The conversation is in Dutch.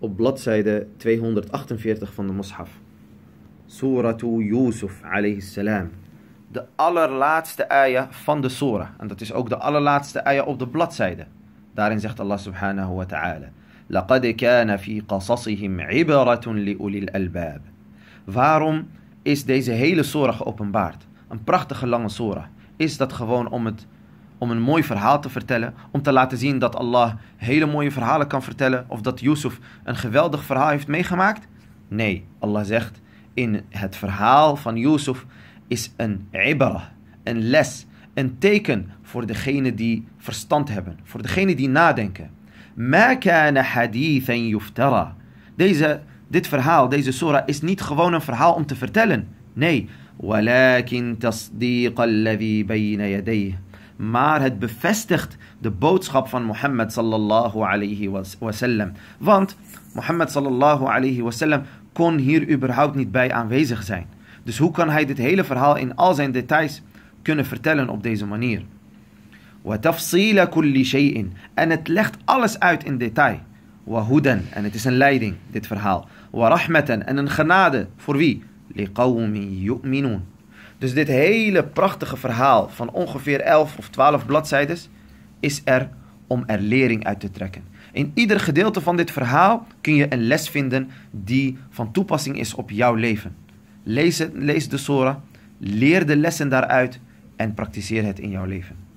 op bladzijde 248 van de Mus'haf. Suratu Yusuf alayhi salam. De allerlaatste ayah van de surah. En dat is ook de allerlaatste ayah op de bladzijde. Daarin zegt Allah subhanahu wa ta'ala. لقد كان في قصصهم عبرة لأولي الألباب. Waarom is deze hele surah geopenbaard? Een prachtige lange surah. Is dat gewoon om het om een mooi verhaal te vertellen. Om te laten zien dat Allah hele mooie verhalen kan vertellen. Of dat Yusuf een geweldig verhaal heeft meegemaakt. Nee, Allah zegt in het verhaal van Yusuf is een ibra, een les, een teken voor degene die verstand hebben. Voor degene die nadenken. Ma kana hadithan yuftara. Deze, dit verhaal, deze surah is niet gewoon een verhaal om te vertellen. Nee. ولكن تصديق الذي بين يديه maar het bevestigt de boodschap van Mohammed sallallahu alayhi wasallam. Want Mohammed sallallahu alayhi wasallam kon hier überhaupt niet bij aanwezig zijn. Dus hoe kan hij dit hele verhaal in al zijn details kunnen vertellen op deze manier? En het legt alles uit in detail. Wahudan, en het is een leiding, dit verhaal. Warahmatan, en een genade, voor wie? yu'minun, dus dit hele prachtige verhaal van ongeveer 11 of 12 bladzijden is er om er lering uit te trekken. In ieder gedeelte van dit verhaal kun je een les vinden die van toepassing is op jouw leven. Lees, lees de Sora, leer de lessen daaruit en praktiseer het in jouw leven.